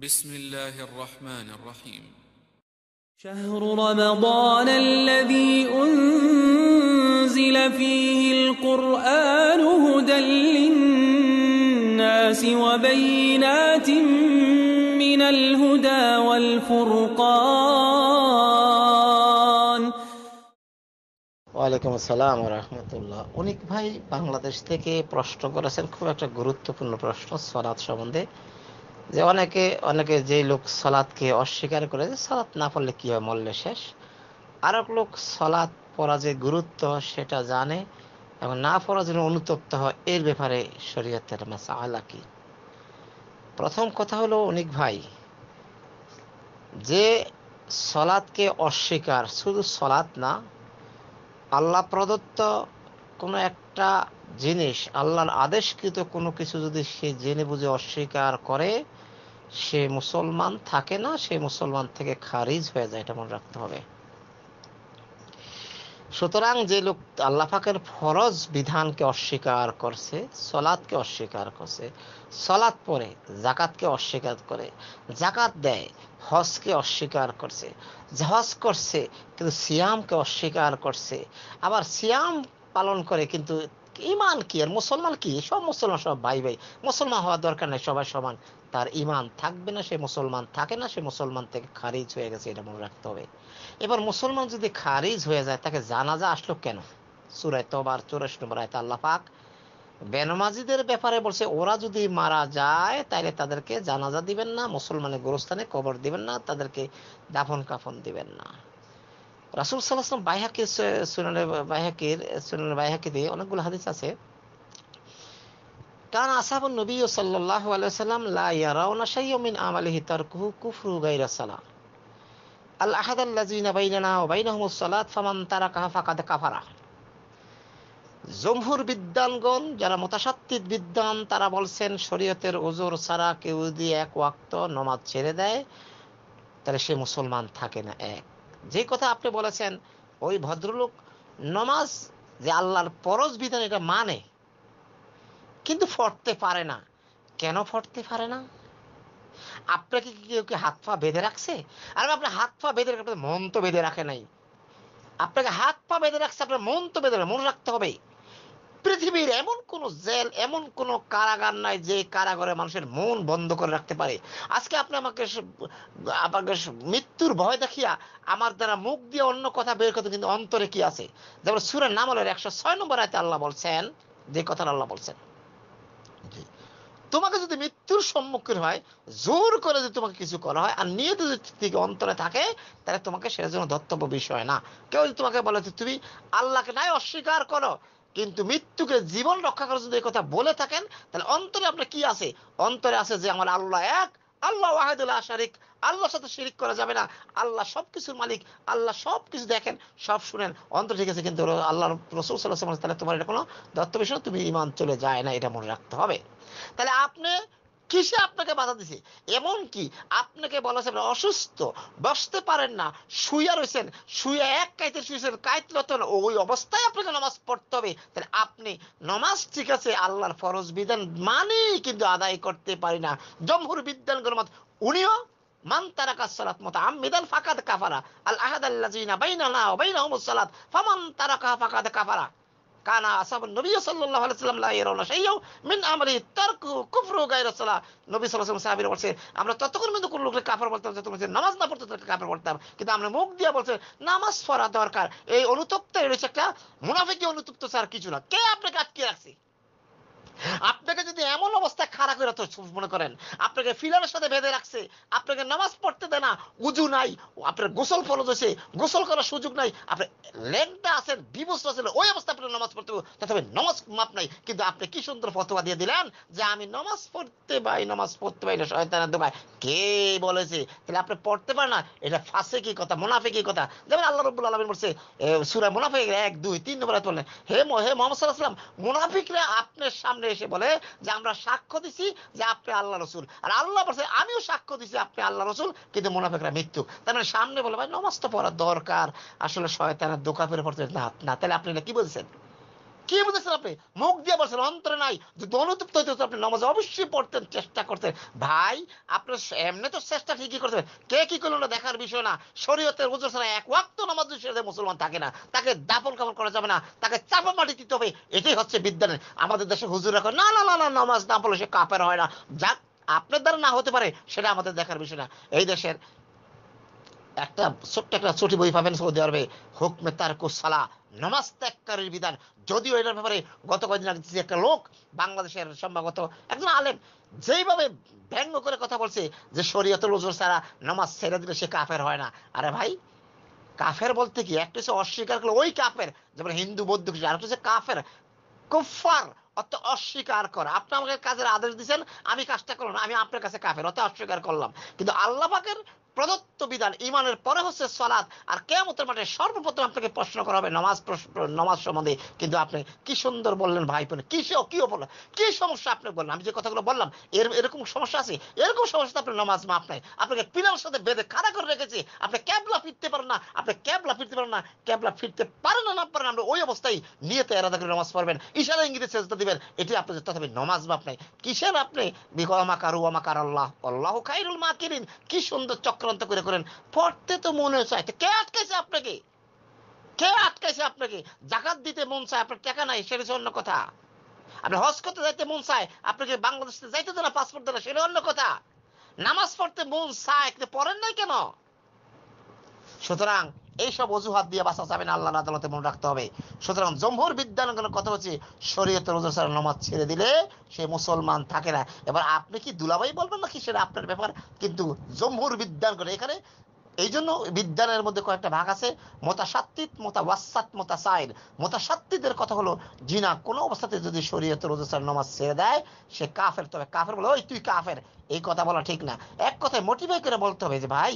بسم الله الرحمن الرحيم شهر رمضان الذي أنزل فيه القرآن هدى للناس وبينات من الهدى والفرقان ওয়ালাইকুম আসসালাম রহমতুল্লাহ অনেক ভাই বাংলাদেশ থেকে প্রশ্ন করেছেন খুব একটা গুরুত্বপূর্ণ প্রশ্ন সলাৎ সম্বন্ধে যে অনেকে অনেকে যে লোক সলাদকে অস্বীকার করে যে সলাদ না পড়লে কি হয় মরলে শেষ আর এক লোক সলাদ পড়া যে গুরুত্ব সেটা জানে এবং না পড়ার জন্য অনুতপ্ত হয় এর ব্যাপারে শরীয়তের মাসা কি প্রথম কথা হলো অনেক ভাই যে সলাদকে অস্বীকার শুধু সলাদ না আল্লাহ প্রদত্ত কোনো একটা জিনিস আল্লাহর আদেশকৃত কোনো কিছু যদি সে জেনে বুঝে অস্বীকার করে সে মুসলমান থাকে না সে মুসলমান থেকে খারিজ হয়ে যায় এটা মনে রাখতে হবে সুতরাং যে লোক আল্লাহাকের ফরজ বিধানকে অস্বীকার করছে সলাদকে অস্বীকার করছে সলাদ পরে জাকাতকে অস্বীকার করে জাকাত দেয় হজকে অস্বীকার করছে হজ করছে কিন্তু সিয়ামকে অস্বীকার করছে আবার সিয়াম পালন করে কিন্তু ইমান কি আর মুসলমান কি সব মুসলমান সব ভাই ভাই মুসলমান হওয়ার দরকার নাই সবাই সমান তার ইমান থাকবে না সে মুসলমান থাকে না সে মুসলমান থেকে খারিজ হয়ে গেছে এটা মনে রাখতে হবে এবার মুসলমান যদি খারিজ হয়ে যায় তাকে জানাজা আসলো কেন সুরায় তোবার চৌরাশি নম্বর আয়তা আল্লাহ পাক বেনমাজিদের ব্যাপারে বলছে ওরা যদি মারা যায় তাহলে তাদেরকে জানাজা দিবেন না মুসলমানের গোরস্থানে কবর দিবেন না তাদেরকে দাফন কাফন দিবেন না রাসুল সাল্লাহাম বাইহাকির সুনানে বাইহাকির সুনানে বাইহাকিতে অনেকগুলো হাদিস আছে কান নবী সাল্লাহ আলাইসাল্লাম শাইয়মিন আমালিহি কুফরু গাইরা আল আহাদ বাইনানা সালাত ফামান ফাকাদ কাফারা জমহুর বিদ্যানগণ যারা মতাসাত্ত্বিক বিদ্যান তারা বলছেন শরীয়তের ওজোর ছাড়া কেউ যদি এক ওয়াক্ত নমাজ ছেড়ে দেয় তাহলে সে মুসলমান থাকে না এক যে কথা আপনি বলেছেন ওই ভদ্রলোক নমাজ যে আল্লাহর পরশ বিধান এটা মানে কিন্তু ফটতে পারে না কেন ফটতে পারে না আপনাকে কি কেউ কি হাত পা বেঁধে রাখছে আর আপনার হাত পা বেঁধে রাখে মন তো বেঁধে রাখে নাই আপনাকে হাত পা বেঁধে রাখছে আপনার মন তো বেঁধে মন রাখতে হবে পৃথিবীর এমন কোন জেল এমন কোন কারাগার নাই যে কারাগারে মানুষের মন বন্ধ করে রাখতে পারে আজকে আপনি আমাকে আপনাকে মৃত্যুর ভয় দেখিয়া আমার দ্বারা মুখ দিয়ে অন্য কথা বের করতে কিন্তু অন্তরে কি আছে যেমন সুরের নামলের একশো ছয় নম্বর আয়তে আল্লাহ বলছেন যে কথা আল্লাহ বলছেন তোমাকে যদি মৃত্যুর সম্মুখীন হয় জোর করে যদি তোমাকে কিছু করা হয় আর নিয়ত যদি অন্তরে থাকে তাহলে তোমাকে সেটা জন্য দত্তব্য বিষয় না কেউ যদি তোমাকে বলে তুমি আল্লাহকে নাই অস্বীকার করো কিন্তু মৃত্যুকে জীবন রক্ষা করার জন্য এই কথা বলে থাকেন তাহলে অন্তরে আপনার কি আছে অন্তরে আছে যে আমার আল্লাহ এক আল্লাহ ওয়াহেদুল্লাহ শারিক আল্লাহর সাথে শিরিক করা যাবে না আল্লাহ সব কিছুর মালিক আল্লাহ সব কিছু দেখেন সব শুনেন অন্তর ঠিক আছে কিন্তু আল্লাহ রসুল সাল্লাহ তাহলে তোমার এটা কোনো দত্ত বিষয় তুমি ইমান চলে যায় না এটা মনে রাখতে হবে তাহলে আপনি কিসে আপনাকে বাধা দিছে এমন কি আপনাকে বলেছে আপনি অসুস্থ বসতে পারেন না শুয়ে রয়েছেন শুয়ে এক কাইতে শুয়েছেন কাইতে কাইতলতন ওই অবস্থায় আপনাকে নামাজ পড়তে হবে তাহলে আপনি নমাজ ঠিক আছে আল্লাহর ফরজ বিধান মানেই কিন্তু আদায় করতে পারি না জমহুর বিদ্যান গণমত উনিও মান তারাকা সালাত মত আমিদাল ফাকাদ কাফারা আল আহাদ আল্লাহ বাইনা বাইনা সালাত ফামান তারাকা ফাকাদ কাফারা কানা আসাব নবী সাল্লাহ আলাইহি সাল্লাম মিন আমরি কুফরু নবী বলছে আমরা ততক্ষণ পর্যন্ত কোন লোককে বলতাম নামাজ না পড়তো তাকে কাফের কিন্তু আমরা মুখ দিয়ে বলছে নামাজ পড়া দরকার এই অনুতপ্ত রয়েছে একটা মুনাফিকি অনুতপ্ত স্যার কিছু না কে আপনাকে আটকে রাখছে আপনাকে যদি এমন অবস্থা খারাপ করে তো মনে করেন আপনাকে ফিলারের সাথে বেঁধে রাখছে আপনাকে নামাজ পড়তে দেয় না উজু নাই আপনার গোসল ফলজ হয়েছে গোসল করার সুযোগ নাই আপনি লেগটা আছেন বিবস্ত আছেন ওই অবস্থা আপনার নামাজ পড়তে তথাপি নামাজ মাপ নাই কিন্তু আপনি কি সুন্দর ফতোয়া দিয়ে দিলেন যে আমি নামাজ পড়তে পাই নামাজ পড়তে পাই না শয়তানের দোকায় কে বলেছে তাহলে আপনি পড়তে পারেন না এটা ফাঁসে কি কথা মুনাফে কি কথা যেমন আল্লাহ রব্বুল আলমী বলছে সুরা মুনাফে এক দুই তিন নম্বর হে হে মোহাম্মদ সাল্লাহ মুনাফিকরা আপনার সামনে সামনে এসে বলে যে আমরা সাক্ষ্য দিছি যে আপনি আল্লাহ রসুল আর আল্লাহ বলছে আমিও সাক্ষ্য দিছি আপনি আল্লাহ রসুল কিন্তু মোনাফেকরা মৃত্যু তার মানে সামনে বলে ভাই নমাজ তো পড়ার দরকার আসলে শয়তানের দোকানের পর না তাহলে আপনি কি বলছেন কি বুঝেছেন আপনি মুখ দিয়ে বসেন অন্তরে নাই যদি অনুতপ্ত হইতে আপনি নামাজ অবশ্যই পড়তেন চেষ্টা করতেন ভাই আপনার এমনি তো চেষ্টা ঠিকই করতেন কে কি করলো না দেখার বিষয় না শরীয়তের ওজন ছাড়া এক ওয়াক্ত নামাজ মুসলমান থাকে না তাকে দাপন কাপড় করা যাবে না তাকে চাপা মাটি দিতে হবে এটাই হচ্ছে বিদ্যানের আমাদের দেশে হুজুর রাখো না না না না নামাজ না পড়লে সে কাপের হয় না যাক আপনার দ্বারা না হতে পারে সেটা আমাদের দেখার বিষয় না এই দেশের একটা ছোট্ট একটা ছুটি বই পাবেন সৌদি আরবে হুকমে তার কুসালা নামাজ ত্যাগকারীর বিধান যদিও এটার ব্যাপারে গত কয়েকদিন আগে একটা লোক বাংলাদেশের সম্ভবত একজন আলেম যেইভাবে ব্যঙ্গ করে কথা বলছে যে শরীয়ত ওজন ছাড়া নামাজ ছেড়ে দিলে সে কাফের হয় না আরে ভাই কাফের বলতে কি একটা হচ্ছে অস্বীকার করলে ওই কাফের যেমন হিন্দু বৌদ্ধ খ্রিস্টান আর হচ্ছে কাফের কুফার অত অস্বীকার করে আপনি আমাকে কাজের আদেশ দিচ্ছেন আমি কাজটা করলাম আমি আপনার কাছে কাফের অত অস্বীকার করলাম কিন্তু আল্লাহ পাকের প্রদত্ত বিধান ইমানের পরে হচ্ছে সলাদ আর কেমতের মাঠে সর্বপ্রথম আপনাকে প্রশ্ন করা হবে নমাজ নমাজ সম্বন্ধে কিন্তু আপনি কি সুন্দর বললেন ভাই বোন কি সে কি বললেন কি সমস্যা আপনি বললেন আমি যে কথাগুলো বললাম এর এরকম সমস্যা আছে এরকম সমস্যা আপনি নমাজ মাপ নাই আপনাকে পিলার সাথে বেঁধে খাড়া করে রেখেছি আপনি ক্যাবলা ফিরতে পারেন না আপনি ক্যাবলা ফিরতে পারেন না ক্যাবলা ফিরতে পারেন না না পারেন আমরা ওই অবস্থায় নিয়ে তো তেয়ারা করে নমাজ পড়বেন ইশারা ইঙ্গিতে চেষ্টা দিবেন এটি আপনি তথাপি নমাজ বাপ নাই কিসের আপনি বিকমাকার উমাকার আল্লাহ আল্লাহ খাইরুল মা কিরিন কি সুন্দর চক্রান্ত করে করেন পড়তে তো মনে চায় কে আটকেছে আপনাকে কে আটকাইছে আপনাকে জাকাত দিতে মন চায় আপনার টাকা নাই সেটা হচ্ছে অন্য কথা আপনি হজ করতে যাইতে মন চায় আপনাকে বাংলাদেশে যাইতে দেয় না পাসপোর্ট দেয় না সেটা অন্য কথা নামাজ পড়তে মন চায় কিন্তু পড়েন নাই কেন সুতরাং এইসব অজুহাত দিয়ে বাঁচা যাবে না আল্লাহ আদালতে মনে রাখতে হবে সুতরাং জম্মুর বিদ্যালয়গুলোর কথা হচ্ছে রোজা সারা নমাজ ছেড়ে দিলে সে মুসলমান থাকে না এবার আপনি কি দুলাবাই বলবেন নাকি সেটা আপনার ব্যাপার কিন্তু জম্মুর বিদ্যালয়গুলো এখানে এই জন্য বিদ্যানের মধ্যে কয়েকটা ভাগ আছে মোতাসাত্তিত মোতা ওয়াসাত মোতা সাইল মোতাসাত্তিদের কথা হলো জিনা কোনো অবস্থাতে যদি রোজা রোজসার নমাজ ছেড়ে দেয় সে কাফের তবে কাফের বলে ওই তুই কাফের এই কথা বলা ঠিক না এক কথায় মোটিভেট করে বলতে হবে যে ভাই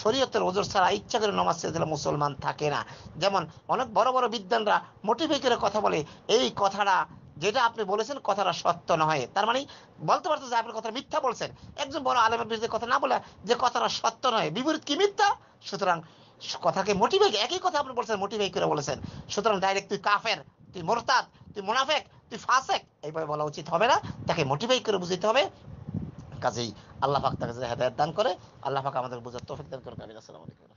শরীয়তের ওজোর ছাড়া ইচ্ছা করে নমাজ ছেড়ে দিলে মুসলমান থাকে না যেমন অনেক বড় বড় বিদ্বানরা মোটিভে করে কথা বলে এই কথাটা যেটা আপনি বলেছেন কথাটা সত্য নয় তার মানে বলতে পারতো যে আপনার কথা মিথ্যা বলছেন একজন বড় আলেমের বিরুদ্ধে কথা না বলে যে কথাটা সত্য নয় বিপরীত কি মিথ্যা সুতরাং কথাকে মোটিভেট একই কথা আপনি বলছেন মোটিভেট করে বলেছেন সুতরাং ডাইরেক্ট তুই কাফের তুই মোরতাদ তুই মোনাফেক তুই ফাঁসেক এইভাবে বলা উচিত হবে না তাকে মোটিভেট করে বুঝতে হবে কাজেই আল্লাহ পাক তাকে হেদায়ত দান করে আল্লাহ পাক আমাদের বোঝার তৌফিক দান করে আলাইকুম